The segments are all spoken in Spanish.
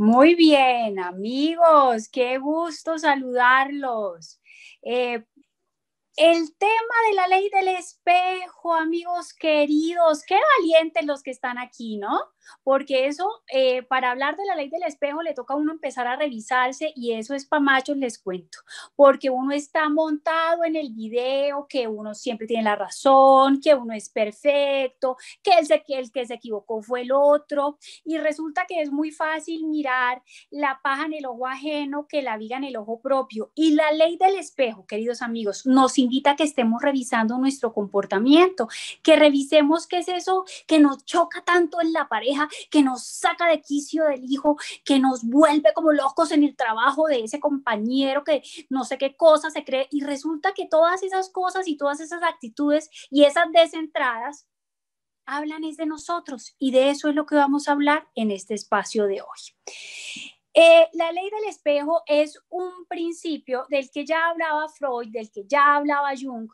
Muy bien, amigos, qué gusto saludarlos. Eh, el tema de la ley del espejo, amigos queridos, qué valientes los que están aquí, ¿no? porque eso, eh, para hablar de la ley del espejo, le toca a uno empezar a revisarse y eso es para machos, les cuento, porque uno está montado en el video, que uno siempre tiene la razón, que uno es perfecto, que el, que el que se equivocó fue el otro, y resulta que es muy fácil mirar la paja en el ojo ajeno que la viga en el ojo propio. Y la ley del espejo, queridos amigos, nos invita a que estemos revisando nuestro comportamiento, que revisemos qué es eso que nos choca tanto en la pareja que nos saca de quicio del hijo, que nos vuelve como locos en el trabajo de ese compañero, que no sé qué cosa se cree. Y resulta que todas esas cosas y todas esas actitudes y esas desentradas hablan es de nosotros y de eso es lo que vamos a hablar en este espacio de hoy. Eh, la ley del espejo es un principio del que ya hablaba Freud, del que ya hablaba Jung,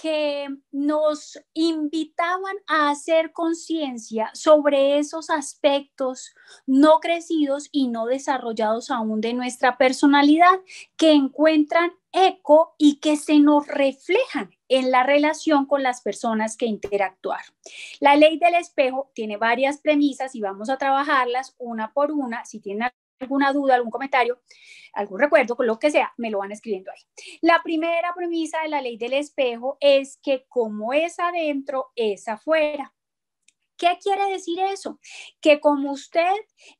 que nos invitaban a hacer conciencia sobre esos aspectos no crecidos y no desarrollados aún de nuestra personalidad que encuentran eco y que se nos reflejan en la relación con las personas que interactuar. La ley del espejo tiene varias premisas y vamos a trabajarlas una por una. Si tienen alguna duda, algún comentario, algún recuerdo, con lo que sea, me lo van escribiendo ahí. La primera premisa de la ley del espejo es que como es adentro, es afuera. ¿Qué quiere decir eso? Que como usted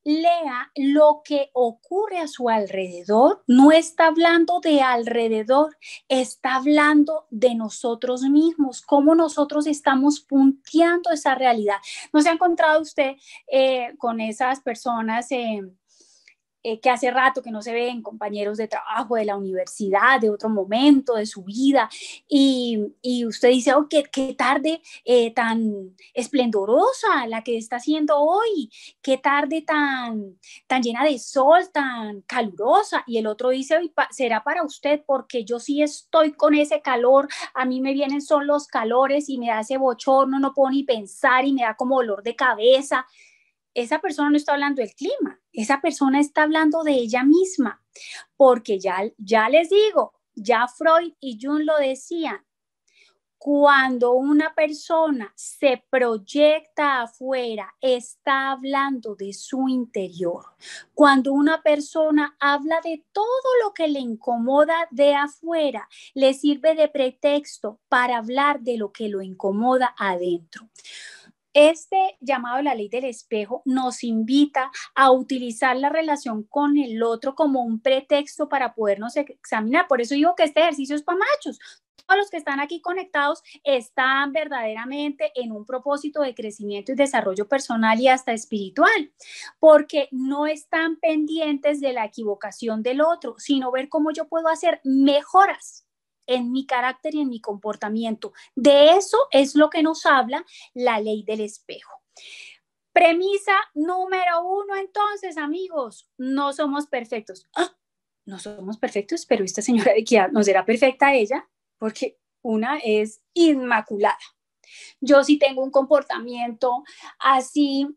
lea lo que ocurre a su alrededor, no está hablando de alrededor, está hablando de nosotros mismos, cómo nosotros estamos punteando esa realidad. ¿No se ha encontrado usted eh, con esas personas? Eh, eh, que hace rato que no se ven, compañeros de trabajo, de la universidad, de otro momento, de su vida, y, y usted dice, oh, qué, qué tarde eh, tan esplendorosa la que está haciendo hoy, qué tarde tan, tan llena de sol, tan calurosa, y el otro dice, será para usted, porque yo sí estoy con ese calor, a mí me vienen son los calores y me da ese bochorno, no puedo ni pensar y me da como dolor de cabeza esa persona no está hablando del clima, esa persona está hablando de ella misma, porque ya, ya les digo, ya Freud y Jung lo decían, cuando una persona se proyecta afuera, está hablando de su interior. Cuando una persona habla de todo lo que le incomoda de afuera, le sirve de pretexto para hablar de lo que lo incomoda adentro. Este llamado la ley del espejo nos invita a utilizar la relación con el otro como un pretexto para podernos examinar. Por eso digo que este ejercicio es para machos. Todos los que están aquí conectados están verdaderamente en un propósito de crecimiento y desarrollo personal y hasta espiritual, porque no están pendientes de la equivocación del otro, sino ver cómo yo puedo hacer mejoras en mi carácter y en mi comportamiento. De eso es lo que nos habla la ley del espejo. Premisa número uno, entonces, amigos, no somos perfectos. ¡Ah! No somos perfectos, pero esta señora de Kia no será perfecta ella, porque una es inmaculada. Yo sí tengo un comportamiento así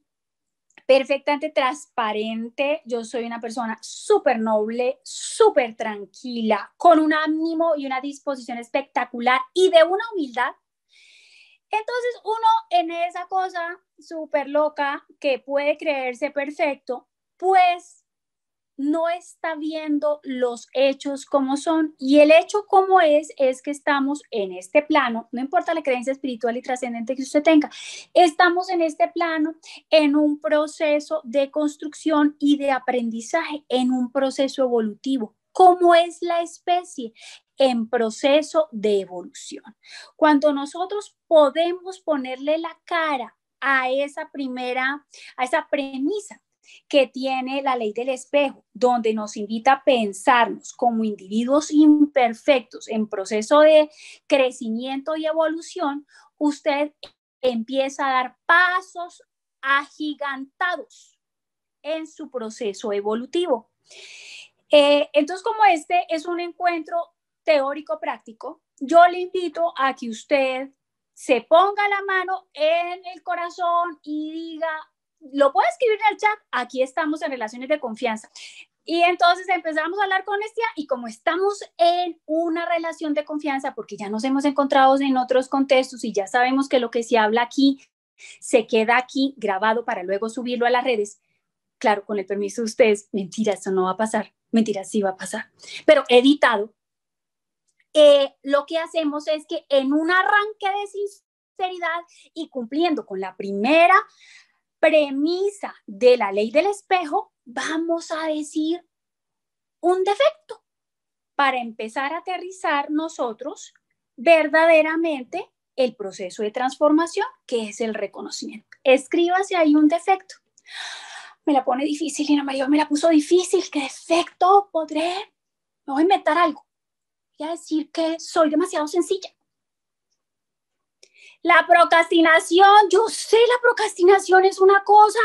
perfectamente transparente. Yo soy una persona súper noble, súper tranquila, con un ánimo y una disposición espectacular y de una humildad. Entonces uno en esa cosa súper loca que puede creerse perfecto, pues no está viendo los hechos como son. Y el hecho como es es que estamos en este plano, no importa la creencia espiritual y trascendente que usted tenga, estamos en este plano en un proceso de construcción y de aprendizaje, en un proceso evolutivo. ¿Cómo es la especie? en proceso de evolución. Cuando nosotros podemos ponerle la cara a esa primera, a esa premisa que tiene la ley del espejo, donde nos invita a pensarnos como individuos imperfectos en proceso de crecimiento y evolución, usted empieza a dar pasos agigantados en su proceso evolutivo. Eh, entonces, como este es un encuentro teórico-práctico, yo le invito a que usted se ponga la mano en el corazón y diga lo puedo escribir en el chat, aquí estamos en relaciones de confianza. Y entonces empezamos a hablar con honestidad y como estamos en una relación de confianza, porque ya nos hemos encontrado en otros contextos y ya sabemos que lo que se habla aquí se queda aquí grabado para luego subirlo a las redes, claro, con el permiso de ustedes, mentira, eso no va a pasar, mentira, sí va a pasar, pero editado, eh, lo que hacemos es que en un arranque de sinceridad y cumpliendo con la primera premisa de la ley del espejo, vamos a decir un defecto para empezar a aterrizar nosotros verdaderamente el proceso de transformación, que es el reconocimiento. Escriba si hay un defecto. Me la pone difícil, Lina María, me la puso difícil. ¿Qué defecto podré? Me voy a inventar algo. Voy a decir que soy demasiado sencilla. La procrastinación, yo sé, la procrastinación es una cosa.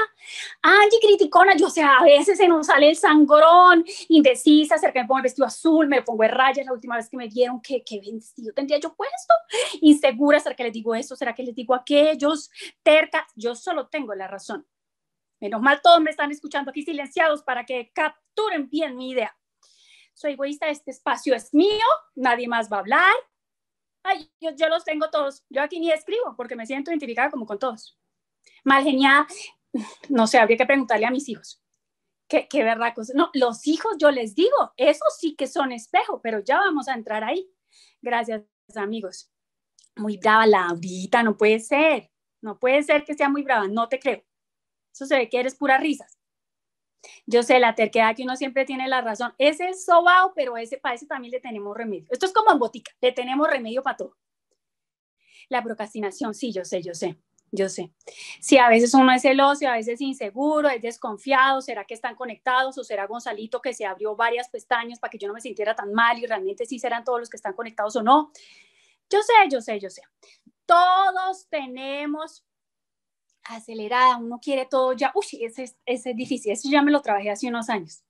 Angie criticona, yo sé, a veces se nos sale el sangrón, indecisa, acerca me pongo el vestido azul, me pongo de rayas, la última vez que me dieron, ¿qué, qué vestido tendría yo puesto? Insegura, ¿será que les digo esto? ¿Será que les digo aquellos? Terca, yo solo tengo la razón. Menos mal todos me están escuchando aquí silenciados para que capturen bien mi idea. Soy egoísta, este espacio es mío, nadie más va a hablar, yo, los tengo todos. Yo aquí ni escribo porque me siento identificada como con todos. Mal genial. No sé, habría que preguntarle a mis hijos. Qué, qué verdad. No, los hijos, yo les digo, esos sí que son espejo, pero ya vamos a entrar ahí. Gracias, amigos. Muy brava, la Laurita, no puede ser. No puede ser que sea muy brava, no te creo. Eso se ve que eres pura risas. Yo sé, la terquedad que uno siempre tiene la razón. Ese es sobao, pero ese, para también le tenemos remedio. Esto es como en botica, le tenemos remedio para todo. La procrastinación, sí, yo sé, yo sé, yo sé. Si a veces uno es celoso, a veces inseguro, es desconfiado, ¿será que están conectados o será Gonzalito que se abrió varias pestañas para que yo no me sintiera tan mal y realmente sí serán todos los que están conectados o no? Yo sé, yo sé, yo sé. Todos tenemos acelerada, uno quiere todo ya, uy, ese, es difícil, eso ya me lo trabajé hace unos años.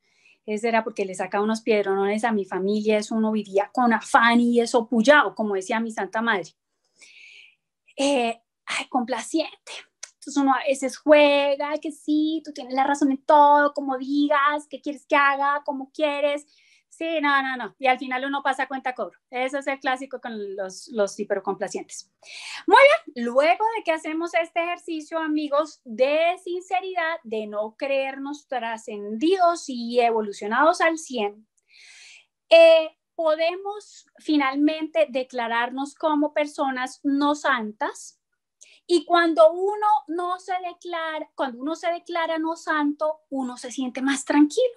Ese era porque le sacaba unos piedronones a mi familia, eso uno vivía con afán y eso puyado, como decía mi Santa Madre. Eh, ay, complaciente. Entonces uno a veces juega, que sí, tú tienes la razón en todo, como digas, qué quieres que haga, cómo quieres, Sí, no, no, no. Y al final uno pasa cuenta cobro. eso es el clásico con los, hipercomplacientes. Muy bien, luego de que hacemos este ejercicio, amigos, de sinceridad, de no creernos trascendidos y evolucionados al 100, eh, podemos finalmente declararnos como personas no santas. Y cuando uno no se declara, cuando uno se declara no santo, uno se siente más tranquilo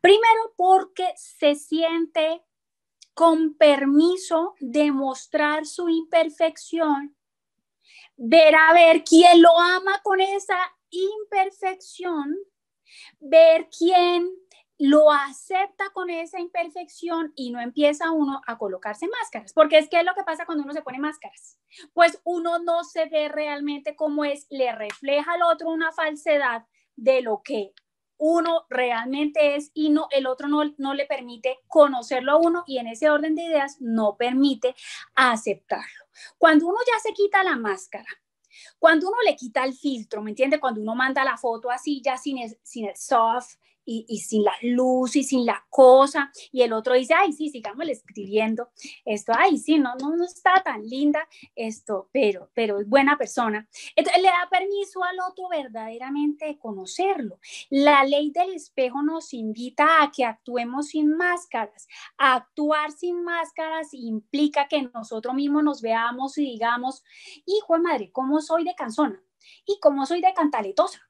Primero porque se siente con permiso de mostrar su imperfección, ver a ver quién lo ama con esa imperfección, ver quién lo acepta con esa imperfección y no empieza uno a colocarse máscaras, porque es que es lo que pasa cuando uno se pone máscaras. Pues uno no se ve realmente cómo es, le refleja al otro una falsedad de lo que uno realmente es y no, el otro no, le permite conocerlo a uno y en ese orden de ideas no permite aceptarlo. Cuando uno ya se quita la máscara, cuando uno le quita el filtro, ¿me entiende? Cuando uno manda la foto así, ya sin sin el soft, y, sin la luz y sin la cosa, y el otro dice, ay, sí, sigamos escribiendo esto, ay, sí, no, no, no está tan linda esto, pero, pero es buena persona. Entonces le da permiso al otro verdaderamente conocerlo. La ley del espejo nos invita a que actuemos sin máscaras. Actuar sin máscaras implica que nosotros mismos nos veamos y digamos, hijo de madre, ¿cómo soy de canzona? ¿Y cómo soy de cantaletosa?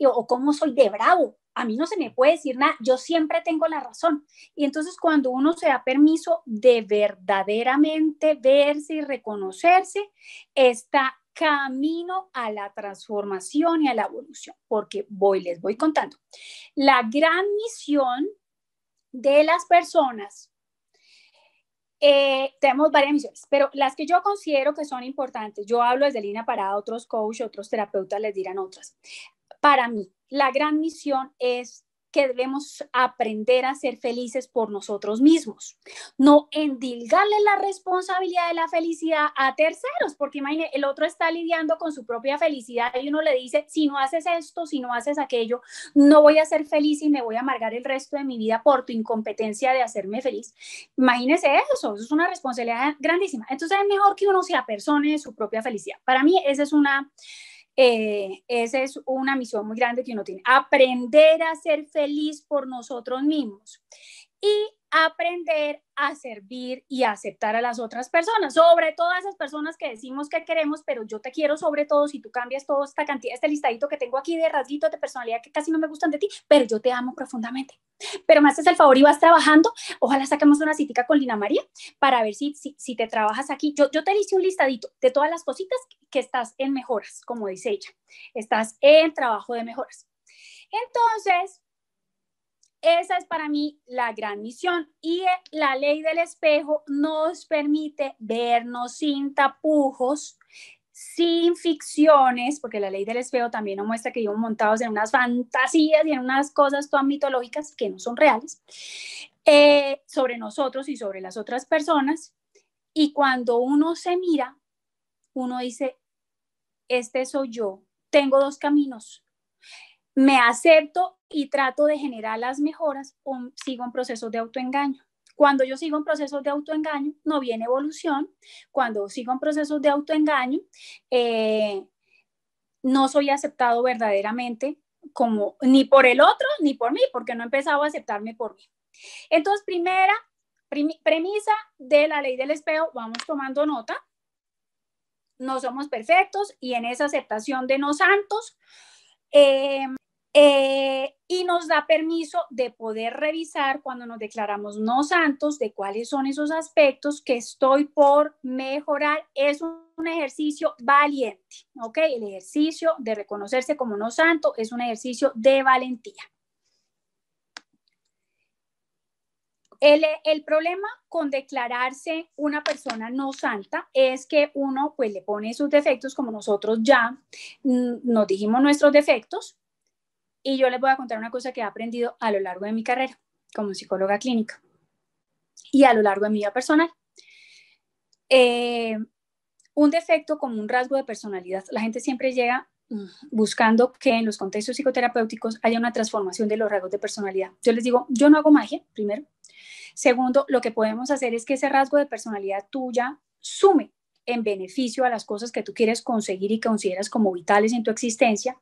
o cómo soy de bravo, a mí no se me puede decir nada, yo siempre tengo la razón. Y entonces cuando uno se da permiso de verdaderamente verse y reconocerse, está camino a la transformación y a la evolución, porque voy, les voy contando. La gran misión de las personas, eh, tenemos varias misiones, pero las que yo considero que son importantes, yo hablo desde Lina Parada, otros coaches, otros terapeutas les dirán otras para mí, la gran misión es que debemos aprender a ser felices por nosotros mismos. No endilgarle la responsabilidad de la felicidad a terceros, porque imagínense, el otro está lidiando con su propia felicidad y uno le dice, si no haces esto, si no haces aquello, no voy a ser feliz y me voy a amargar el resto de mi vida por tu incompetencia de hacerme feliz. Imagínese eso, eso es una responsabilidad grandísima. Entonces es mejor que uno se apersone de su propia felicidad. Para mí esa es una eh, esa es una misión muy grande que uno tiene, aprender a ser feliz por nosotros mismos y aprender a servir y a aceptar a las otras personas, sobre todo a esas personas que decimos que queremos, pero yo te quiero sobre todo si tú cambias toda esta cantidad, este listadito que tengo aquí de rasguitos de personalidad que casi no me gustan de ti, pero yo te amo profundamente. Pero me haces el favor y vas trabajando, ojalá saquemos una citica con Lina María para ver si, si, si te trabajas aquí. Yo, yo te hice un listadito de todas las cositas que estás en mejoras, como dice ella, estás en trabajo de mejoras. Entonces, esa es para mí la gran misión y eh, la ley del espejo nos permite vernos sin tapujos, sin ficciones, porque la ley del espejo también nos muestra que vivimos montados en unas fantasías y en unas cosas tan mitológicas que no son reales, eh, sobre nosotros y sobre las otras personas. Y cuando uno se mira, uno dice, este soy yo, tengo dos caminos me acepto y trato de generar las mejoras o sigo en proceso de autoengaño. Cuando yo sigo en proceso de autoengaño, no viene evolución. Cuando sigo en procesos de autoengaño, eh, no soy aceptado verdaderamente como ni por el otro ni por mí, porque no he empezado a aceptarme por mí. Entonces, primera premisa de la ley del espejo, vamos tomando nota. No somos perfectos y en esa aceptación de no santos, eh, eh, y nos da permiso de poder revisar cuando nos declaramos no santos de cuáles son esos aspectos que estoy por mejorar. Es un ejercicio valiente, ¿ok? El ejercicio de reconocerse como no santo es un ejercicio de valentía. El, el, problema con declararse una persona no santa es que uno pues le pone sus defectos como nosotros ya mm, nos dijimos nuestros defectos, y yo les voy a contar una cosa que he aprendido a lo largo de mi carrera como psicóloga clínica y a lo largo de mi vida personal. Eh, un defecto como un rasgo de personalidad. La gente siempre llega mm, buscando que en los contextos psicoterapéuticos haya una transformación de los rasgos de personalidad. Yo les digo, yo no hago magia, primero. Segundo, lo que podemos hacer es que ese rasgo de personalidad tuya sume en beneficio a las cosas que tú quieres conseguir y consideras como vitales en tu existencia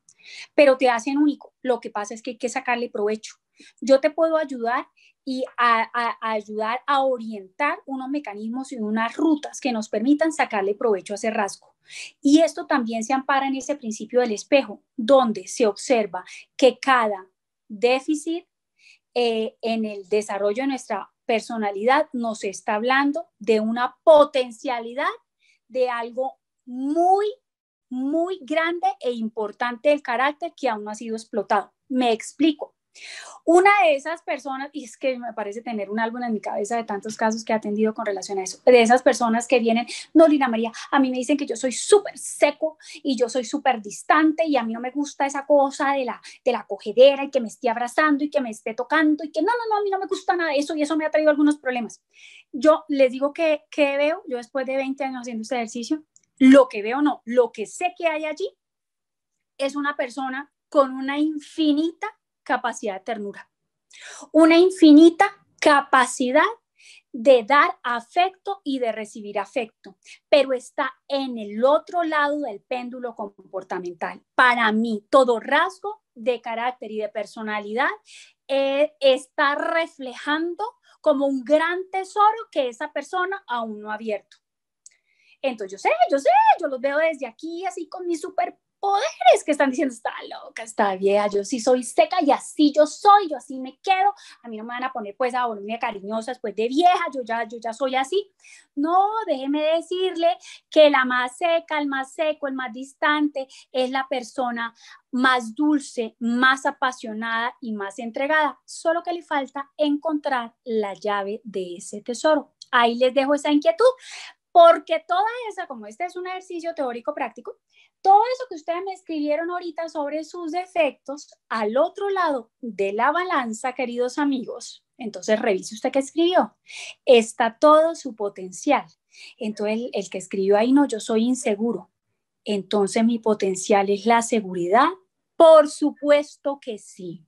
pero te hacen único. Lo que pasa es que hay que sacarle provecho. Yo te puedo ayudar y a, ayudar a orientar unos mecanismos y unas rutas que nos permitan sacarle provecho a ese rasgo. Y esto también se ampara en ese principio del espejo, donde se observa que cada déficit eh, en el desarrollo de nuestra personalidad nos está hablando de una potencialidad de algo muy muy grande e importante el carácter que aún no ha sido explotado. Me explico. Una de esas personas, y es que me parece tener un álbum en mi cabeza de tantos casos que he atendido con relación a eso, de esas personas que vienen, no, Lina María, a mí me dicen que yo soy súper seco y yo soy súper distante y a mí no me gusta esa cosa de la, de la cogedera y que me esté abrazando y que me esté tocando y que no, no, no, a mí no me gusta nada de eso y eso me ha traído algunos problemas. Yo les digo que, que veo, yo después de 20 años haciendo este ejercicio, lo que veo no, lo que sé que hay allí es una persona con una infinita capacidad de ternura, una infinita capacidad de dar afecto y de recibir afecto, pero está en el otro lado del péndulo comportamental. Para mí, todo rasgo de carácter y de personalidad eh, está reflejando como un gran tesoro que esa persona aún no ha abierto. Entonces yo sé, yo sé, yo los veo desde aquí, así con mis superpoderes que están diciendo, está loca, está vieja, yo sí soy seca y así yo soy, yo así me quedo, a mí no me van a poner pues a volumen cariñosa después de vieja, yo ya, yo ya soy así. No, déjeme decirle que la más seca, el más seco, el más distante es la persona más dulce, más apasionada y más entregada, solo que le falta encontrar la llave de ese tesoro ahí les dejo esa inquietud porque toda esa, como este es un ejercicio teórico práctico, todo eso que ustedes me escribieron ahorita sobre sus defectos, al otro lado de la balanza, queridos amigos, entonces revise usted qué escribió, está todo su potencial. Entonces el, el que escribió ahí no, yo soy inseguro. Entonces mi potencial es la seguridad. Por supuesto que sí.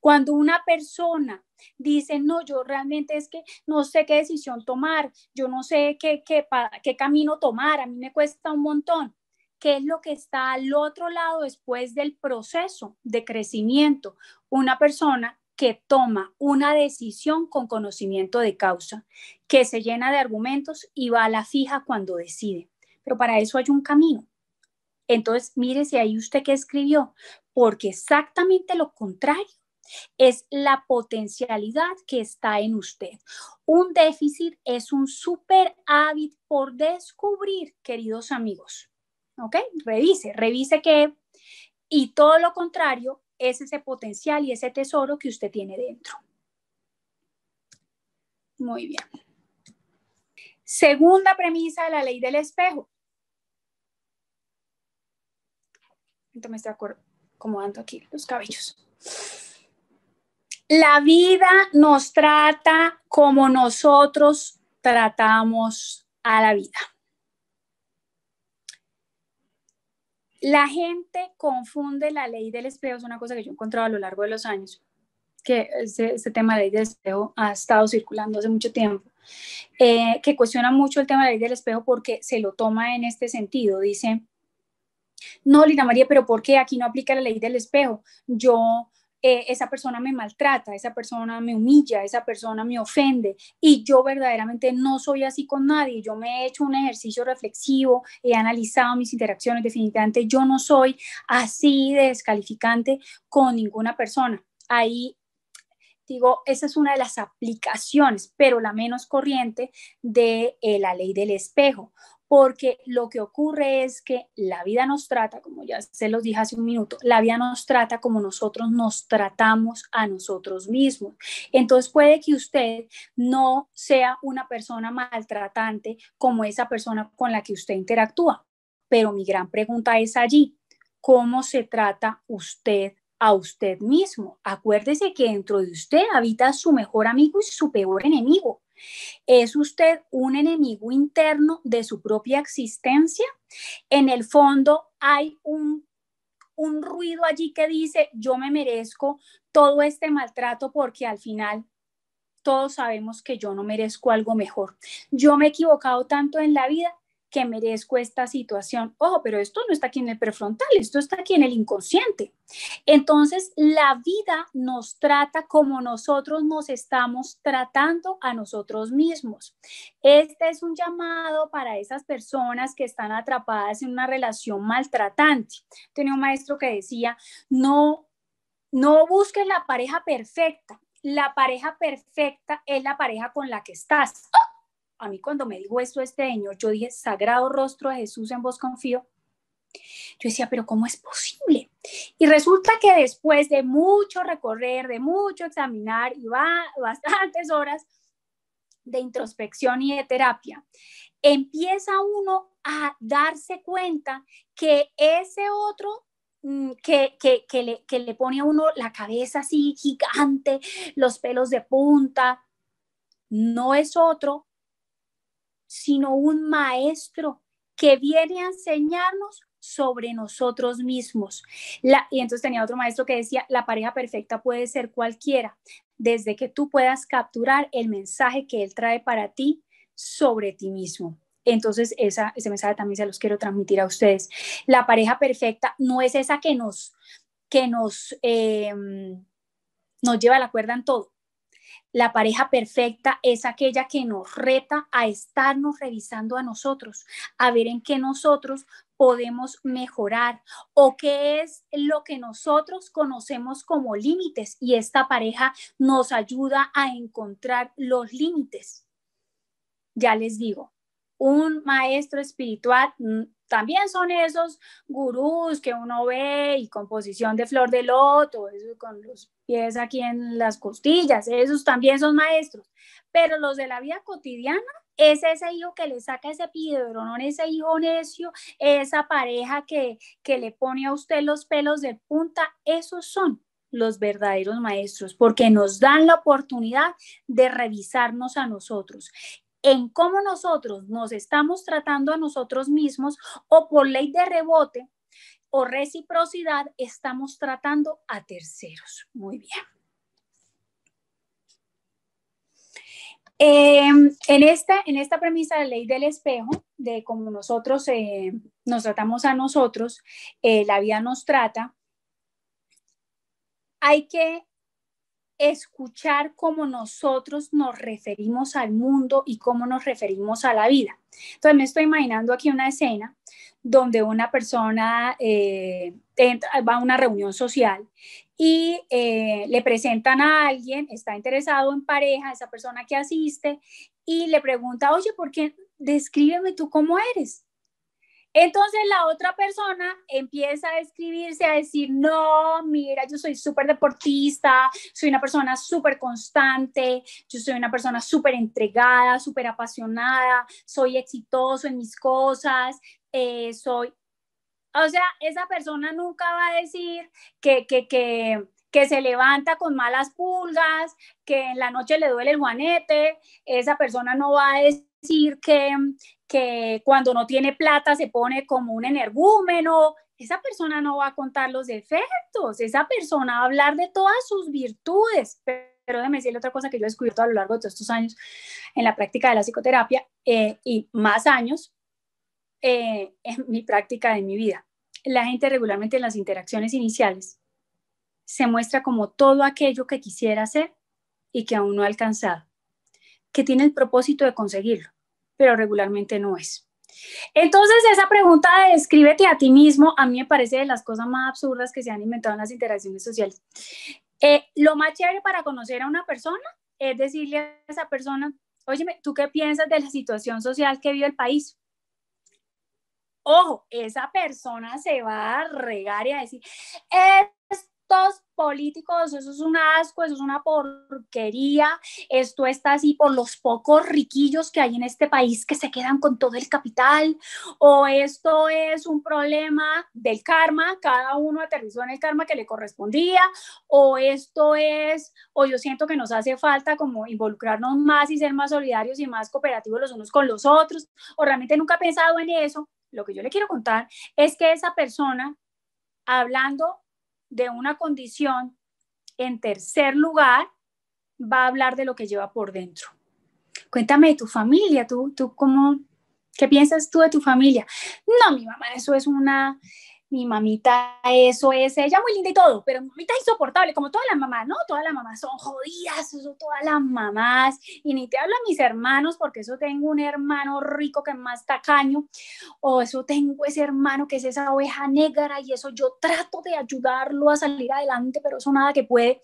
Cuando una persona dicen, no, yo realmente es que no sé qué decisión tomar, yo no sé qué, camino tomar, a mí me cuesta un montón. ¿Qué es lo que está al otro lado después del proceso de crecimiento? Una persona que toma una decisión con conocimiento de causa, que se llena de argumentos y va a la fija cuando decide. Pero para eso hay un camino. Entonces, mire si ahí usted que escribió, porque exactamente lo contrario es la potencialidad que está en usted. Un déficit es un super hábito por descubrir, queridos amigos. ¿Ok? Revise, revise que... Y todo lo contrario es ese potencial y ese tesoro que usted tiene dentro. Muy bien. Segunda premisa de la ley del espejo. Entonces me estoy acomodando aquí los cabellos. La vida nos trata como nosotros tratamos a la vida. La gente confunde la ley del espejo, es una cosa que yo he encontrado a lo largo de los años, que este, tema de ley del espejo ha estado circulando hace mucho tiempo, eh, que cuestiona mucho el tema de ley del espejo porque se lo toma en este sentido. Dice, no, Lina María, pero ¿por qué aquí no aplica la ley del espejo? Yo eh, esa persona me maltrata, esa persona me humilla, esa persona me ofende y yo verdaderamente no soy así con nadie. Yo me he hecho un ejercicio reflexivo, he analizado mis interacciones, definitivamente yo no soy así de descalificante con ninguna persona. Ahí digo, esa es una de las aplicaciones, pero la menos corriente de eh, la ley del espejo porque lo que ocurre es que la vida nos trata, como ya se los dije hace un minuto, la vida nos trata como nosotros nos tratamos a nosotros mismos. Entonces puede que usted no sea una persona maltratante como esa persona con la que usted interactúa, pero mi gran pregunta es allí, ¿cómo se trata usted a usted mismo. Acuérdese que dentro de usted habita su mejor amigo y su peor enemigo. ¿Es usted un enemigo interno de su propia existencia? En el fondo hay un, ruido allí que dice, yo me merezco todo este maltrato porque al final todos sabemos que yo no merezco algo mejor. Yo me he equivocado tanto en la vida que merezco esta situación. Ojo, pero esto no está aquí en el prefrontal, esto está aquí en el inconsciente. Entonces, la vida nos trata como nosotros nos estamos tratando a nosotros mismos. Este es un llamado para esas personas que están atrapadas en una relación maltratante. Tenía un maestro que decía, no, no busques la pareja perfecta. La pareja perfecta es la pareja con la que estás. ¡Oh! a mí cuando me dijo esto este año yo dije, sagrado rostro de Jesús, en vos confío. Yo decía, pero ¿cómo es posible? Y resulta que después de mucho recorrer, de mucho examinar y va bastantes horas de introspección y de terapia, empieza uno a darse cuenta que ese otro mm, que, que, le, que, le, pone a uno la cabeza así gigante, los pelos de punta, no es otro sino un maestro que viene a enseñarnos sobre nosotros mismos. y entonces tenía otro maestro que decía, la pareja perfecta puede ser cualquiera, desde que tú puedas capturar el mensaje que él trae para ti sobre ti mismo. Entonces, ese mensaje también se los quiero transmitir a ustedes. La pareja perfecta no es esa que nos, que nos, eh, nos lleva la cuerda en todo, la pareja perfecta es aquella que nos reta a estarnos revisando a nosotros, a ver en qué nosotros podemos mejorar o qué es lo que nosotros conocemos como límites y esta pareja nos ayuda a encontrar los límites. Ya les digo, un maestro espiritual mm, también son esos gurús que uno ve y composición de flor de loto, con los pies aquí en las costillas, esos también son maestros, pero los de la vida cotidiana es ese hijo que le saca ese piedronón, ese hijo necio, esa pareja que, que le pone a usted los pelos de punta, esos son los verdaderos maestros, porque nos dan la oportunidad de revisarnos a nosotros en cómo nosotros nos estamos tratando a nosotros mismos o por ley de rebote o reciprocidad estamos tratando a terceros. Muy bien. Em, en, esta, en esta premisa de ley del espejo, de cómo nosotros eh, nos tratamos a nosotros, eh, la vida nos trata, hay que escuchar cómo nosotros nos referimos al mundo y cómo nos referimos a la vida. Entonces me estoy imaginando aquí una escena donde una persona eh, va a una reunión social y eh, le presentan a alguien, está interesado en pareja, esa persona que asiste, y le pregunta, oye, ¿por qué descríbeme tú cómo eres? Entonces la otra persona empieza a escribirse, a decir, no, mira, yo soy súper deportista, soy una persona súper constante, yo soy una persona súper entregada, súper apasionada, soy exitoso en mis cosas, eh, soy... O sea, esa persona nunca va a decir que, que, que se levanta con malas pulgas, que en la noche le duele el guanete, esa persona no va a decir decir que, cuando no tiene plata se pone como un energúmeno, esa persona no va a contar los defectos, esa persona va a hablar de todas sus virtudes. Pero déjeme decirle otra cosa que yo he descubierto a lo largo de todos estos años en la práctica de la psicoterapia eh, y más años eh, en mi práctica de mi vida. La gente regularmente en las interacciones iniciales se muestra como todo aquello que quisiera hacer y que aún no ha alcanzado, que tiene el propósito de conseguirlo pero regularmente no es. Entonces, esa pregunta de escríbete a ti mismo, a mí me parece de las cosas más absurdas que se han inventado en las interacciones sociales. Eh, lo más chévere para conocer a una persona es decirle a esa persona, oye, ¿tú qué piensas de la situación social que vive el país? Ojo, esa persona se va a regar y a decir, eh, políticos, eso es un asco, eso es una porquería, esto está así por los pocos riquillos que hay en este país que se quedan con todo el capital, o esto es un problema del karma, cada uno aterrizó en el karma que le correspondía, o esto es, o yo siento que nos hace falta como involucrarnos más y ser más solidarios y más cooperativos los unos con los otros, o realmente nunca he pensado en eso. Lo que yo le quiero contar es que esa persona hablando de una condición. En tercer lugar, va a hablar de lo que lleva por dentro. Cuéntame de tu familia, tú, tú cómo, ¿qué piensas tú de tu familia? No, mi mamá, eso es una, mi mamita, eso es, ella muy linda y todo, pero mi mamita es insoportable, como todas las mamás, ¿no? Todas las mamás son jodidas, son todas las mamás, y ni te hablo mis hermanos, porque eso tengo un hermano rico que es más tacaño, o eso tengo ese hermano que es esa oveja negra, y eso yo trato de ayudarlo a salir adelante, pero eso nada que puede.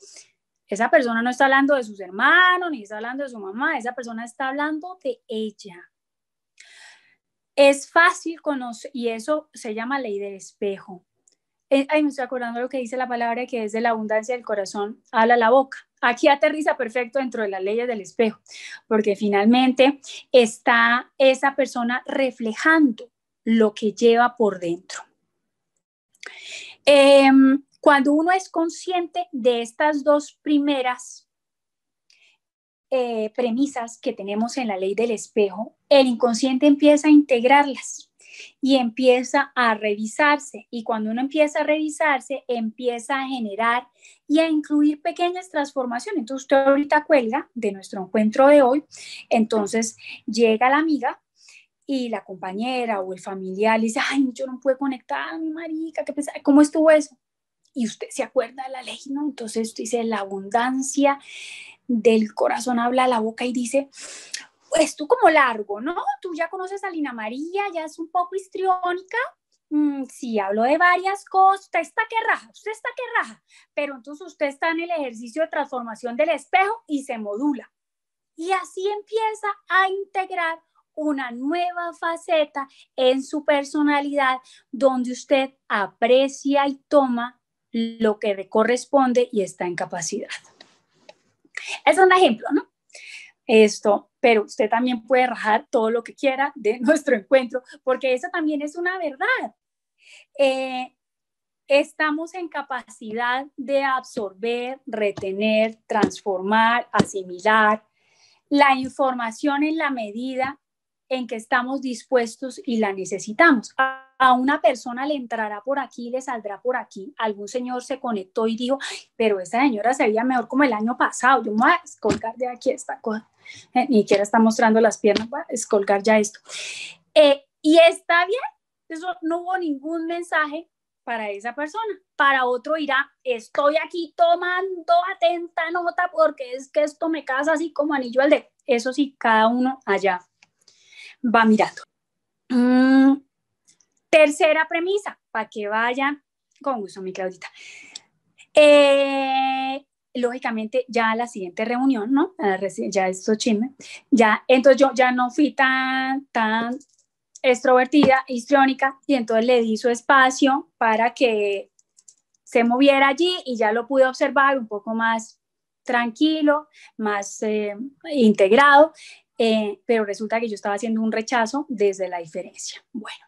Esa persona no está hablando de sus hermanos, ni está hablando de su mamá, esa persona está hablando de ella es fácil conocer, y eso se llama ley del espejo. Eh, ay, me estoy acordando lo que dice la palabra que es de la abundancia del corazón, habla la boca. Aquí aterriza perfecto dentro de las leyes del espejo, porque finalmente está esa persona reflejando lo que lleva por dentro. Em, cuando uno es consciente de estas dos primeras eh, premisas que tenemos en la ley del espejo, el inconsciente empieza a integrarlas y empieza a revisarse. Y cuando uno empieza a revisarse, empieza a generar y a incluir pequeñas transformaciones. Entonces usted ahorita cuelga de nuestro encuentro de hoy, entonces llega la amiga y la compañera o el familiar y dice, ay, yo no pude conectar, mi marica, ¿qué pensaba? ¿Cómo estuvo eso? Y usted se acuerda de la ley, ¿no? Entonces usted dice, la abundancia del corazón habla la boca y dice, pues tú como largo, ¿no? Tú ya conoces a Lina María, ya es un poco histriónica, si mm, sí, hablo de varias cosas, usted está que raja, usted está que raja, pero entonces usted está en el ejercicio de transformación del espejo y se modula. Y así empieza a integrar una nueva faceta en su personalidad donde usted aprecia y toma lo que le corresponde y está en capacidad. Es un ejemplo, ¿no? Esto, pero usted también puede rajar todo lo que quiera de nuestro encuentro, porque eso también es una verdad. Eh, estamos en capacidad de absorber, retener, transformar, asimilar la información en la medida en que estamos dispuestos y la necesitamos a una persona le entrará por aquí, le saldrá por aquí. Algún señor se conectó y dijo, pero esa señora se veía mejor como el año pasado, yo me voy a de aquí esta cosa. Eh, ni siquiera está mostrando las piernas, voy a escolgar ya esto. Eh, y está bien, eso no hubo ningún mensaje para esa persona. Para otro irá, estoy aquí tomando atenta nota porque es que esto me casa así como anillo al dedo. Eso sí, cada uno allá va mirando. Mm, Tercera premisa, para que vaya con gusto, mi Claudita. Eh, lógicamente ya la siguiente reunión, ¿no? Ya esto chisme, ya, entonces yo ya no fui tan, tan extrovertida, histriónica, y entonces le di su espacio para que se moviera allí y ya lo pude observar un poco más tranquilo, más eh, integrado, eh, pero resulta que yo estaba haciendo un rechazo desde la diferencia. Bueno,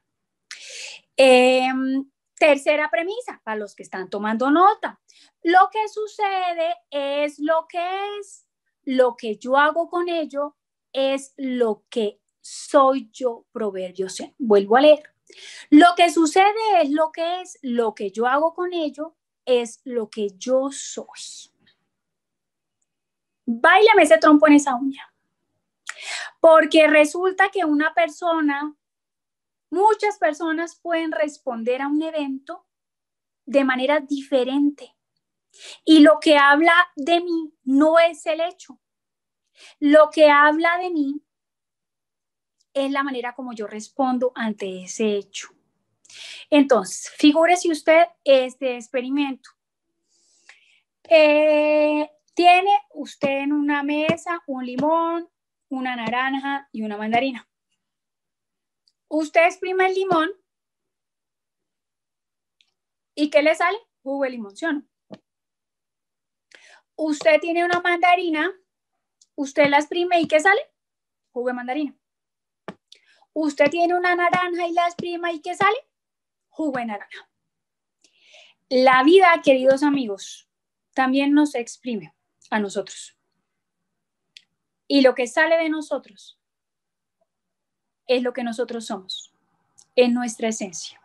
Em, tercera premisa, para los que están tomando nota, lo que sucede es lo que es, lo que yo hago con ello es lo que soy yo, proverbios, vuelvo a leer. Lo que sucede es lo que es, lo que yo hago con ello es lo que yo soy. Báilame ese trompo en esa uña. Porque resulta que una persona Muchas personas pueden responder a un evento de manera diferente. Y lo que habla de mí no es el hecho. Lo que habla de mí es la manera como yo respondo ante ese hecho. Entonces, figúrese usted este experimento. Eh, tiene usted en una mesa un limón, una naranja y una mandarina. Usted exprime el limón y ¿qué le sale? Jugo de no? Usted tiene una mandarina, usted la exprime y ¿qué sale? Jugo de mandarina. Usted tiene una naranja y la exprime y ¿qué sale? Jugo de naranja. La vida, queridos amigos, también nos exprime a nosotros. Y lo que sale de nosotros es lo que nosotros somos, en nuestra esencia,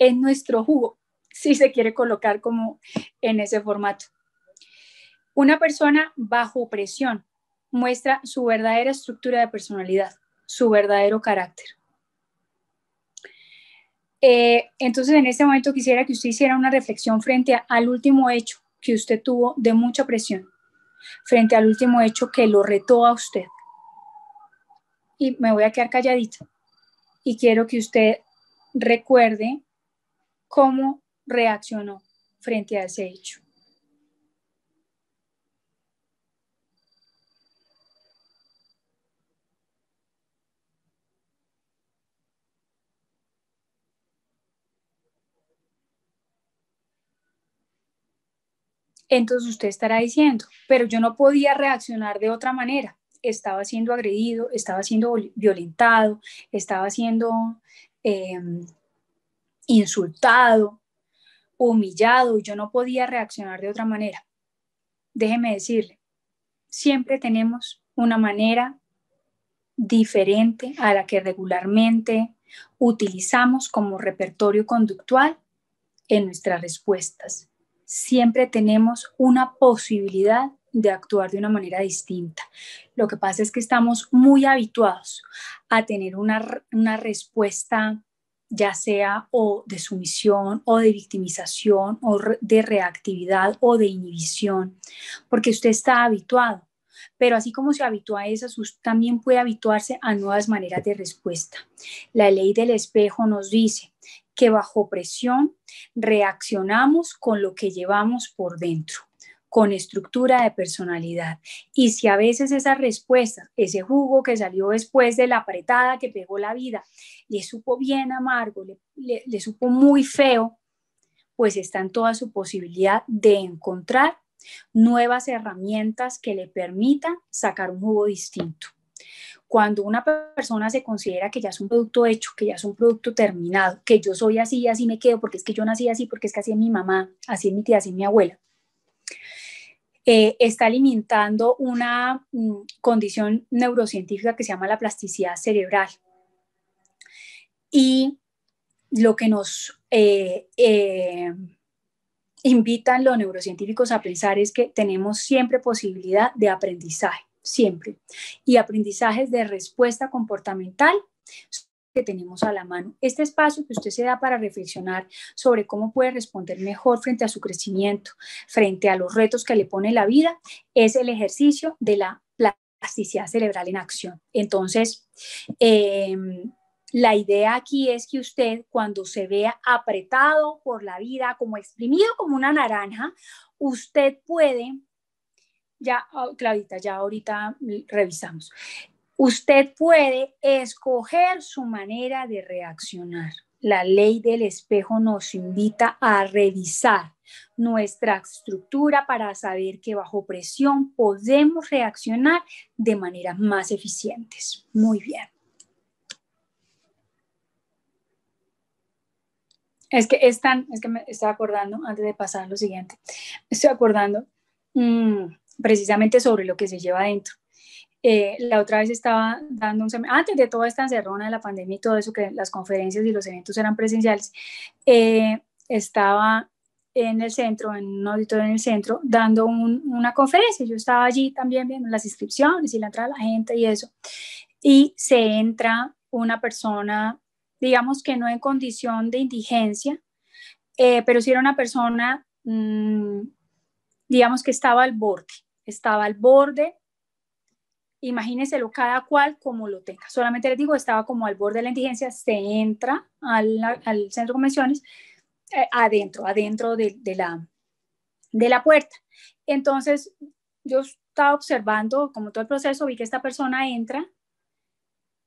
en nuestro jugo, si se quiere colocar como en ese formato. Una persona bajo presión muestra su verdadera estructura de personalidad, su verdadero carácter. Eh, entonces, en este momento quisiera que usted hiciera una reflexión frente al último hecho que usted tuvo de mucha presión, frente al último hecho que lo retó a usted, y me voy a quedar calladita. Y quiero que usted recuerde cómo reaccionó frente a ese hecho. Entonces usted estará diciendo, pero yo no podía reaccionar de otra manera estaba siendo agredido, estaba siendo violentado, estaba siendo em, insultado, humillado, y yo no podía reaccionar de otra manera. Déjeme decirle, siempre tenemos una manera diferente a la que regularmente utilizamos como repertorio conductual en nuestras respuestas. Siempre tenemos una posibilidad de actuar de una manera distinta. Lo que pasa es que estamos muy habituados a tener una, respuesta ya sea o de sumisión o de victimización o de reactividad o de inhibición, porque usted está habituado, pero así como se habitúa a eso, también puede habituarse a nuevas maneras de respuesta. La ley del espejo nos dice que bajo presión reaccionamos con lo que llevamos por dentro con estructura de personalidad. Y si a veces esa respuesta, ese jugo que salió después de la apretada que pegó la vida, le supo bien amargo, le, supo muy feo, pues está en toda su posibilidad de encontrar nuevas herramientas que le permitan sacar un jugo distinto. Cuando una persona se considera que ya es un producto hecho, que ya es un producto terminado, que yo soy así y así me quedo porque es que yo nací así, porque es que así es mi mamá, así es mi tía, así es mi abuela, eh, está alimentando una mm, condición neurocientífica que se llama la plasticidad cerebral. Y lo que nos eh, eh, invitan los neurocientíficos a pensar es que tenemos siempre posibilidad de aprendizaje, siempre. Y aprendizajes de respuesta comportamental que tenemos a la mano. Este espacio que usted se da para reflexionar sobre cómo puede responder mejor frente a su crecimiento, frente a los retos que le pone la vida, es el ejercicio de la plasticidad cerebral en acción. Entonces, em, la idea aquí es que usted cuando se vea apretado por la vida, como exprimido como una naranja, usted puede ya, ah, Claudita, ya ahorita revisamos. Usted puede escoger su manera de reaccionar. La ley del espejo nos invita a revisar nuestra estructura para saber que bajo presión podemos reaccionar de maneras más eficientes. Muy bien. Es que están, es que me estaba acordando, antes de pasar a lo siguiente, me estoy acordando mm, precisamente sobre lo que se lleva adentro. Eh, la otra vez estaba dando un seminario, antes de toda esta encerrona de la pandemia y todo eso, que las conferencias y los eventos eran presenciales, eh, estaba en el centro, en un auditorio en el centro, dando una conferencia. Yo estaba allí también viendo las inscripciones y la entrada de la gente y eso. Y se entra una persona, digamos que no en condición de indigencia, eh, pero si era una persona, mm, digamos que estaba al borde, estaba al borde imagínenselo cada cual como lo tenga. Solamente les digo, estaba como al borde de la indigencia, se entra al, centro de convenciones eh, adentro, adentro de, la, puerta. Entonces, yo estaba observando como todo el proceso, vi que esta persona entra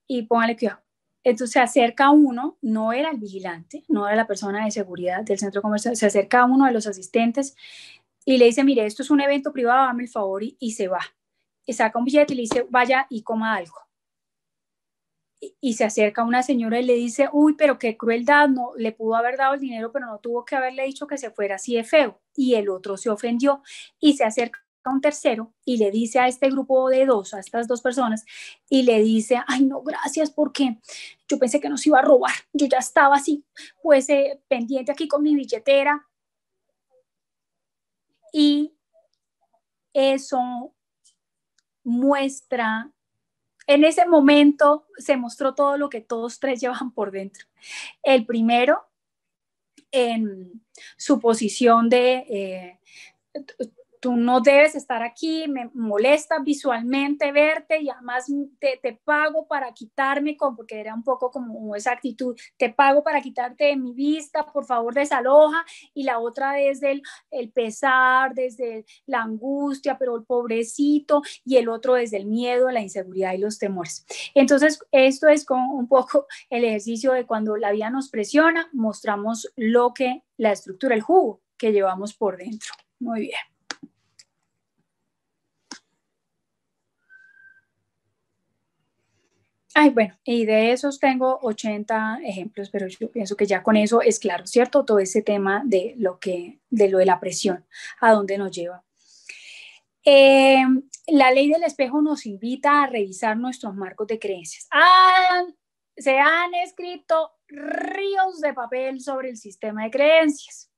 y póngale cuidado. Entonces se acerca uno, no era el vigilante, no era la persona de seguridad del centro comercial, se acerca uno de los asistentes y le dice, mire, esto es un evento privado, dame el favor y se va y saca un billete y le dice, vaya y coma algo. Y, se acerca una señora y le dice, uy, pero qué crueldad, no le pudo haber dado el dinero, pero no tuvo que haberle dicho que se fuera así de feo. Y el otro se ofendió y se acerca a un tercero y le dice a este grupo de dos, a estas dos personas, y le dice, ay, no, gracias porque yo pensé que nos iba a robar, yo ya estaba así, pues eh, pendiente aquí con mi billetera. Y eso muestra, en ese momento se mostró todo lo que todos tres llevan por dentro. El primero, en su posición de eh, tú no debes estar aquí, me molesta visualmente verte y además te, pago para quitarme, porque era un poco como esa actitud, te pago para quitarte de mi vista, por favor desaloja, y la otra desde el, el pesar, desde la angustia, pero el pobrecito, y el otro desde el miedo, la inseguridad y los temores. Entonces, esto es como un poco el ejercicio de cuando la vida nos presiona, mostramos lo que la estructura, el jugo que llevamos por dentro. Muy bien. Ay, bueno, y de esos tengo 80 ejemplos, pero yo pienso que ya con eso es claro, ¿cierto? Todo ese tema de lo que, de lo de la presión, a dónde nos lleva. Em, la ley del espejo nos invita a revisar nuestros marcos de creencias. se han escrito ríos de papel sobre el sistema de creencias.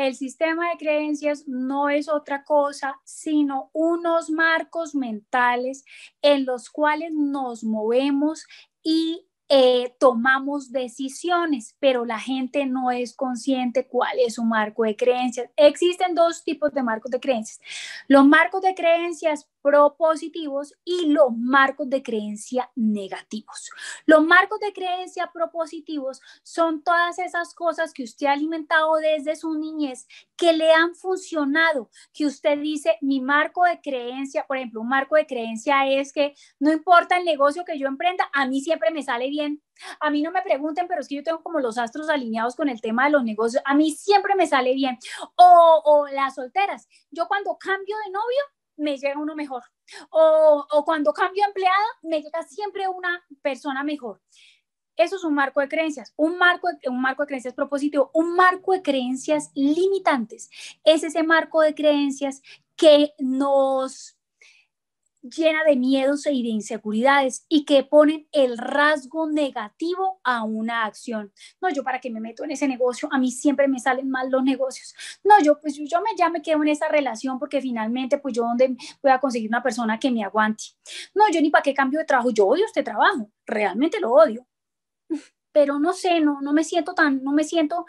El sistema de creencias no es otra cosa sino unos marcos mentales en los cuales nos movemos y eh, tomamos decisiones, pero la gente no es consciente cuál es su marco de creencias. Existen dos tipos de marcos de creencias. Los marcos de creencias propositivos y los marcos de creencia negativos. Los marcos de creencia propositivos son todas esas cosas que usted ha alimentado desde su niñez que le han funcionado, que usted dice, mi marco de creencia, por ejemplo, un marco de creencia es que no importa el negocio que yo emprenda, a mí siempre me sale bien. A mí no me pregunten, pero es que yo tengo como los astros alineados con el tema de los negocios. A mí siempre me sale bien. O, o las solteras. Yo cuando cambio de novio, me llega uno mejor. O, cuando cambio empleada, me llega siempre una persona mejor. Eso es un marco de creencias, un marco un marco de creencias propositivo, un marco de creencias limitantes. Es ese marco de creencias que nos llena de miedos y de inseguridades y que ponen el rasgo negativo a una acción. No, yo para qué me meto en ese negocio, a mí siempre me salen mal los negocios. No, yo pues yo me, ya me quedo en esa relación porque finalmente pues yo donde voy a conseguir una persona que me aguante. No, yo ni para qué cambio de trabajo, yo odio este trabajo, realmente lo odio. Pero no sé, no, no me siento tan, no me siento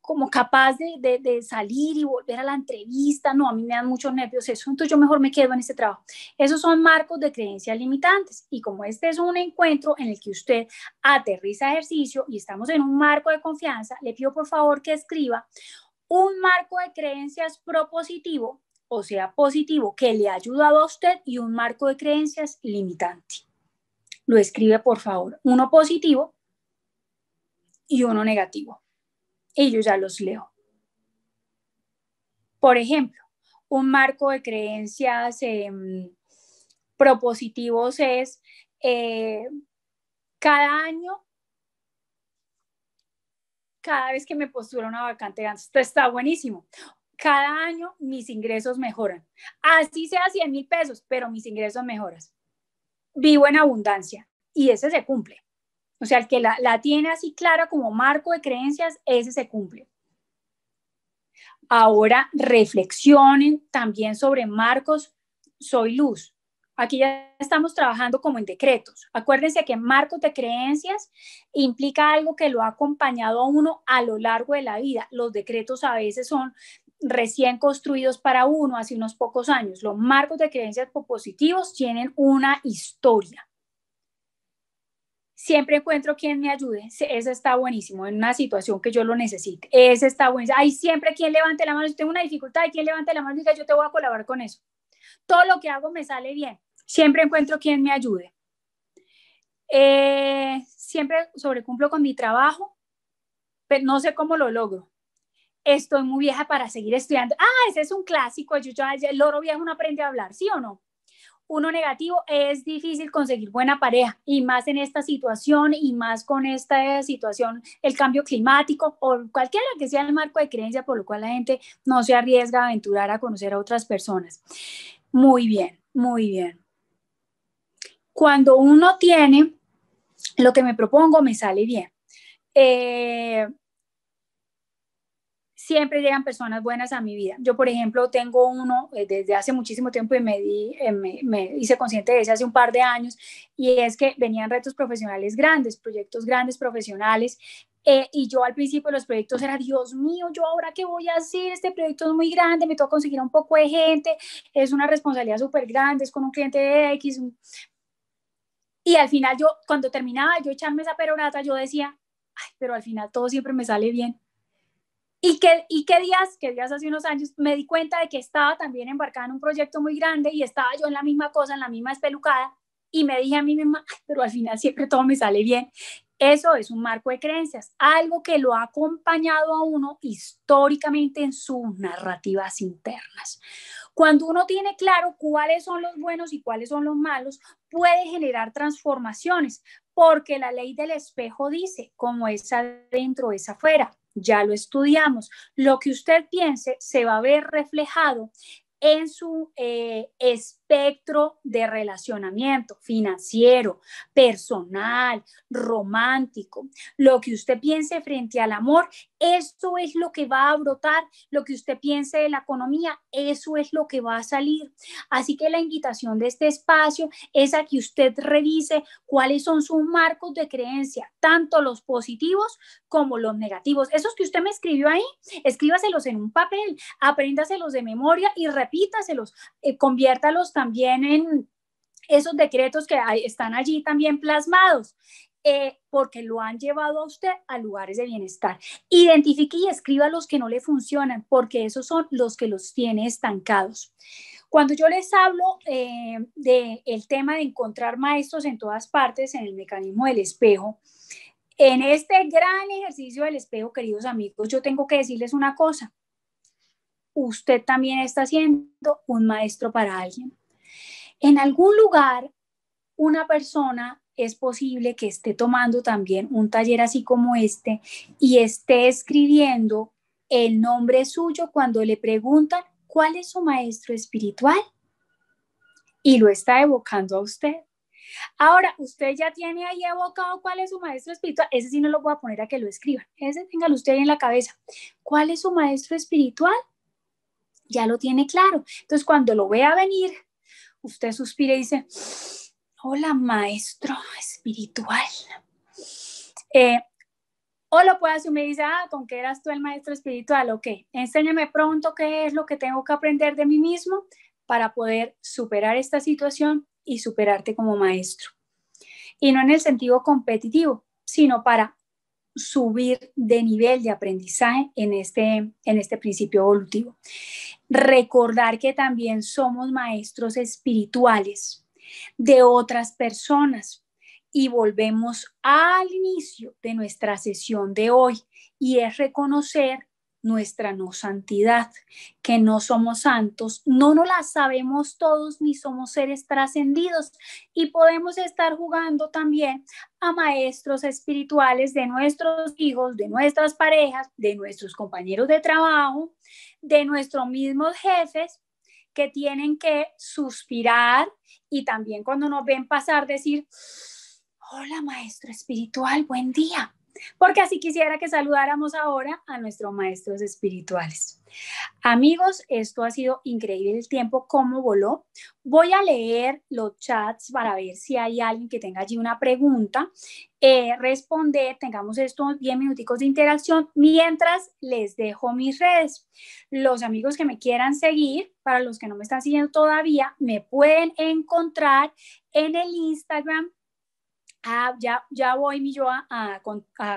como capaz de, salir y volver a la entrevista, no, a mí me dan muchos nervios eso, entonces yo mejor me quedo en este trabajo. Esos son marcos de creencias limitantes y como este es un encuentro en el que usted aterriza ejercicio y estamos en un marco de confianza, le pido por favor que escriba un marco de creencias propositivo, o sea, positivo, que le ha ayudado a usted y un marco de creencias limitante. Lo escribe por favor, uno positivo y uno negativo y yo ya los leo. Por ejemplo, un marco de creencias em, propositivos es eh, cada año, cada vez que me a una vacante esto está buenísimo. Cada año mis ingresos mejoran. Así sea 100 mil pesos, pero mis ingresos mejoran. Vivo en abundancia y ese se cumple. O sea, el que la, tiene así clara como marco de creencias, ese se cumple. Ahora reflexionen también sobre marcos, soy luz. Aquí ya estamos trabajando como en decretos. Acuérdense que marcos de creencias implica algo que lo ha acompañado a uno a lo largo de la vida. Los decretos a veces son recién construidos para uno hace unos pocos años. Los marcos de creencias positivos tienen una historia siempre encuentro quien me ayude. Ese está buenísimo en una situación que yo lo necesite. Ese está buenísimo. Hay siempre quien levante la mano. Si tengo una dificultad, hay quien levante la mano y diga, yo te voy a colaborar con eso. Todo lo que hago me sale bien. Siempre encuentro quien me ayude. Eh, siempre sobrecumplo con mi trabajo, pero no sé cómo lo logro. Estoy muy vieja para seguir estudiando. Ah, ese es un clásico. Yo, el loro viejo no aprende a hablar, ¿sí o no? uno negativo, es difícil conseguir buena pareja y más en esta situación y más con esta situación, el cambio climático o cualquiera que sea el marco de creencia por lo cual la gente no se arriesga a aventurar a conocer a otras personas. Muy bien, muy bien. Cuando uno tiene lo que me propongo, me sale bien. Eh, siempre llegan personas buenas a mi vida. Yo, por ejemplo, tengo uno eh, desde hace muchísimo tiempo y me, di, eh, me, hice consciente de ese hace un par de años, y es que venían retos profesionales grandes, proyectos grandes profesionales. Eh, y yo al principio los proyectos era, Dios mío, yo ahora qué voy a hacer, este proyecto es muy grande, me toca conseguir un poco de gente, es una responsabilidad súper grande, es con un cliente de X. Y al final yo, cuando terminaba yo echarme esa perorata, yo decía, ay, pero al final todo siempre me sale bien y que, y días, que días hace unos años, me di cuenta de que estaba también embarcada en un proyecto muy grande y estaba yo en la misma cosa, en la misma espelucada, y me dije a mí misma, pero al final siempre todo me sale bien. Eso es un marco de creencias, algo que lo ha acompañado a uno históricamente en sus narrativas internas. Cuando uno tiene claro cuáles son los buenos y cuáles son los malos, puede generar transformaciones, porque la ley del espejo dice, como es adentro, es afuera ya lo estudiamos. Lo que usted piense se va a ver reflejado en su eh, espectro de relacionamiento financiero, personal, romántico. Lo que usted piense frente al amor, eso es lo que va a brotar. Lo que usted piense de la economía, eso es lo que va a salir. Así que la invitación de este espacio es a que usted revise cuáles son sus marcos de creencia, tanto los positivos como los negativos. Esos que usted me escribió ahí, escríbaselos en un papel, apréndaselos de memoria y repítaselos, eh, conviértalos también en esos decretos que están allí también plasmados. Eh, porque lo han llevado a usted a lugares de bienestar. Identifique y escriba los que no le funcionan, porque esos son los que los tiene estancados. Cuando yo les hablo eh, del tema de encontrar maestros en todas partes, en el mecanismo del espejo, en este gran ejercicio del espejo, queridos amigos, yo tengo que decirles una cosa. Usted también está siendo un maestro para alguien. En algún lugar, una persona es posible que esté tomando también un taller así como este y esté escribiendo el nombre suyo cuando le preguntan cuál es su maestro espiritual y lo está evocando a usted. Ahora, usted ya tiene ahí evocado cuál es su maestro espiritual. Ese sí no lo voy a poner a que lo escriban. Ese téngalo usted ahí en la cabeza. ¿Cuál es su maestro espiritual? Ya lo tiene claro. Entonces, cuando lo vea venir, usted suspira y dice, hola maestro espiritual. Eh, o lo puede asumir y dice, ah, ¿con qué eras tú el maestro espiritual? Ok, enséñame pronto qué es lo que tengo que aprender de mí mismo para poder superar esta situación y superarte como maestro. Y no en el sentido competitivo, sino para subir de nivel de aprendizaje en este, en este principio evolutivo. Recordar que también somos maestros espirituales de otras personas y volvemos al inicio de nuestra sesión de hoy y es reconocer nuestra no santidad, que no somos santos, no nos la sabemos todos ni somos seres trascendidos y podemos estar jugando también a maestros espirituales de nuestros hijos, de nuestras parejas, de nuestros compañeros de trabajo, de nuestros mismos jefes que tienen que suspirar y también cuando nos ven pasar decir, hola maestro espiritual, buen día porque así quisiera que saludáramos ahora a nuestros maestros espirituales. Amigos, esto ha sido increíble el tiempo, cómo voló. Voy a leer los chats para ver si hay alguien que tenga allí una pregunta, eh, responder, tengamos estos 10 minuticos de interacción, mientras les dejo mis redes. Los amigos que me quieran seguir, para los que no me están siguiendo todavía, me pueden encontrar en el Instagram Ah, ya, ya voy, mi yo, a, a,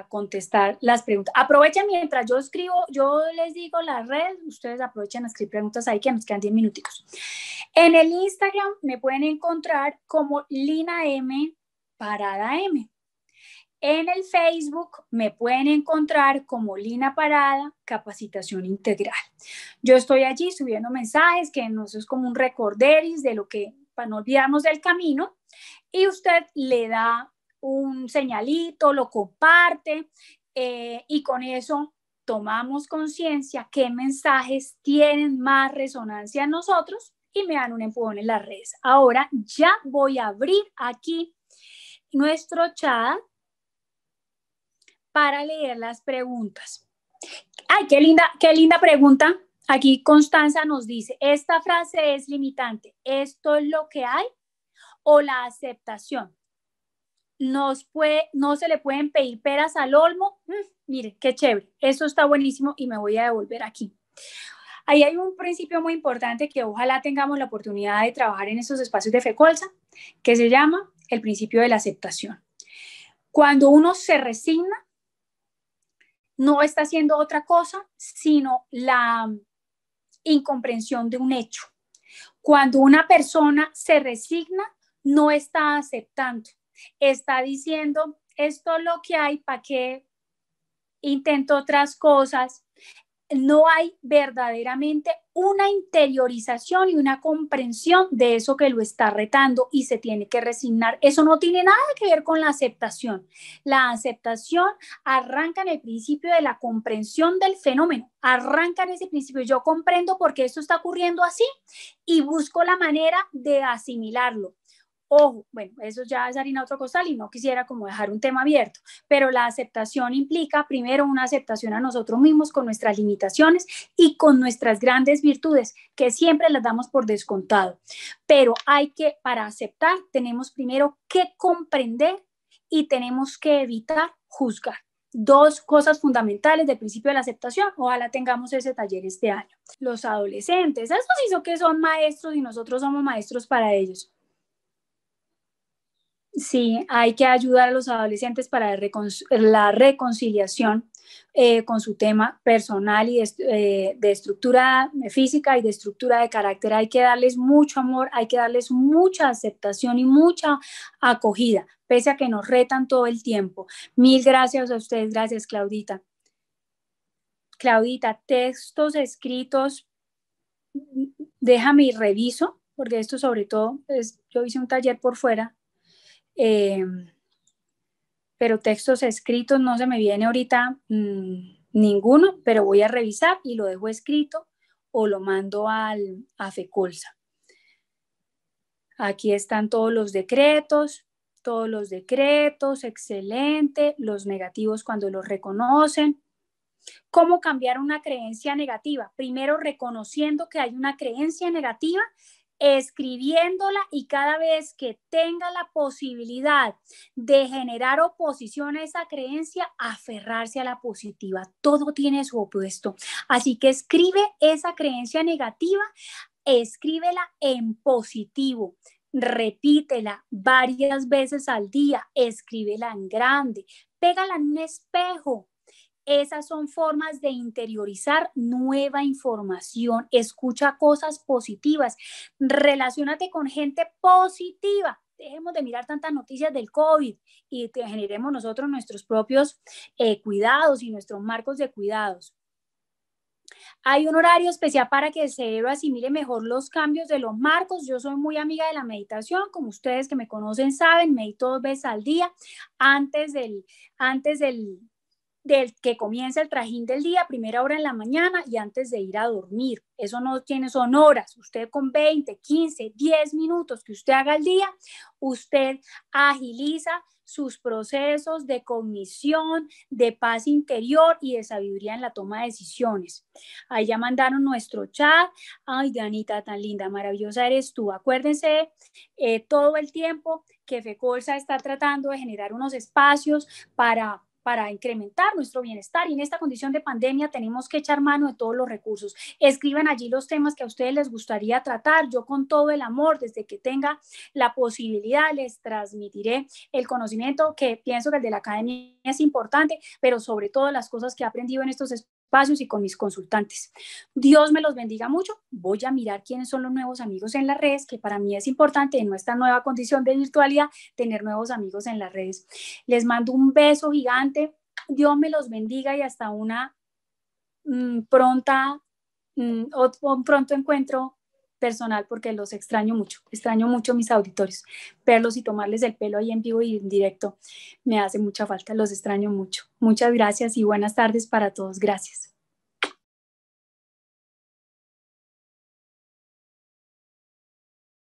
contestar las preguntas. Aprovechen mientras yo escribo, yo les digo la red. ustedes aprovechen a escribir preguntas ahí que nos quedan 10 minutitos. En el Instagram me pueden encontrar como Lina M Parada M. En el Facebook me pueden encontrar como Lina Parada Capacitación Integral. Yo estoy allí subiendo mensajes que no es como un recorderis de lo que, para no olvidarnos del camino y usted le da un señalito, lo comparte eh, y con eso tomamos conciencia qué mensajes tienen más resonancia en nosotros y me dan un empujón en las redes. Ahora ya voy a abrir aquí nuestro chat para leer las preguntas. Ay, qué linda, qué linda pregunta. Aquí Constanza nos dice, esta frase es limitante, esto es lo que hay, o la aceptación. Nos no se le pueden pedir peras al olmo. Mm, mire, qué chévere. Eso está buenísimo y me voy a devolver aquí. Ahí hay un principio muy importante que ojalá tengamos la oportunidad de trabajar en esos espacios de FECOLSA, que se llama el principio de la aceptación. Cuando uno se resigna, no está haciendo otra cosa, sino la incomprensión de un hecho. Cuando una persona se resigna, no está aceptando, está diciendo, esto es lo que hay, ¿para qué intento otras cosas? No hay verdaderamente una interiorización y una comprensión de eso que lo está retando y se tiene que resignar. Eso no tiene nada que ver con la aceptación. La aceptación arranca en el principio de la comprensión del fenómeno, arranca en ese principio. Yo comprendo por qué esto está ocurriendo así y busco la manera de asimilarlo ojo, bueno, eso ya es harina otro costal y no quisiera como dejar un tema abierto, pero la aceptación implica primero una aceptación a nosotros mismos con nuestras limitaciones y con nuestras grandes virtudes, que siempre las damos por descontado. Pero hay que, para aceptar, tenemos primero que comprender y tenemos que evitar juzgar dos cosas fundamentales del principio de la aceptación. Ojalá tengamos ese taller este año. Los adolescentes, eso hizo que son maestros y nosotros somos maestros para ellos. Sí, hay que ayudar a los adolescentes para la reconciliación eh, con su tema personal y de, eh, de, estructura física y de estructura de carácter. Hay que darles mucho amor, hay que darles mucha aceptación y mucha acogida, pese a que nos retan todo el tiempo. Mil gracias a ustedes, gracias Claudita. Claudita, textos escritos, déjame y reviso, porque esto sobre todo, es, yo hice un taller por fuera Em, pero textos escritos no se me viene ahorita mm, ninguno, pero voy a revisar y lo dejo escrito o lo mando al, a FECOLSA. Aquí están todos los decretos, todos los decretos, excelente, los negativos cuando los reconocen. ¿Cómo cambiar una creencia negativa? Primero reconociendo que hay una creencia negativa escribiéndola y cada vez que tenga la posibilidad de generar oposición a esa creencia, aferrarse a la positiva. Todo tiene su opuesto. Así que escribe esa creencia negativa, escríbela en positivo repítela varias veces al día, escríbela en grande, pégala en un espejo, esas son formas de interiorizar nueva información. Escucha cosas positivas. relacionate con gente positiva. Dejemos de mirar tantas noticias del COVID y te generemos nosotros nuestros propios eh, cuidados y nuestros marcos de cuidados. Hay un horario especial para que el cerebro asimile mejor los cambios de los marcos. Yo soy muy amiga de la meditación, como ustedes que me conocen saben, medito dos veces al día antes del, antes del, del que comienza el trajín del día, primera hora en la mañana y antes de ir a dormir. Eso no tiene, sonoras Usted con 20, 15, 10 minutos que usted haga al día, usted agiliza sus procesos de cognición, de paz interior y de sabiduría en la toma de decisiones. Ahí ya mandaron nuestro chat. Ay, Danita, tan linda, maravillosa eres tú. Acuérdense eh, todo el tiempo que FECOLSA está tratando de generar unos espacios para para incrementar nuestro bienestar. Y en esta condición de pandemia tenemos que echar mano de todos los recursos. Escriban allí los temas que a ustedes les gustaría tratar. Yo con todo el amor, desde que tenga la posibilidad, les transmitiré el conocimiento que pienso que el de la academia es importante, pero sobre todo las cosas que he aprendido en estos espacios espacios y con mis consultantes. Dios me los bendiga mucho. Voy a mirar quiénes son los nuevos amigos en las redes, que para mí es importante en nuestra nueva condición de virtualidad tener nuevos amigos en las redes. Les mando un beso gigante. Dios me los bendiga y hasta una mm, pronta, mm, un pronto encuentro personal porque los extraño mucho, extraño mucho mis auditorios. Verlos y tomarles el pelo ahí en vivo y en directo me hace mucha falta, los extraño mucho. Muchas gracias y buenas tardes para todos. Gracias.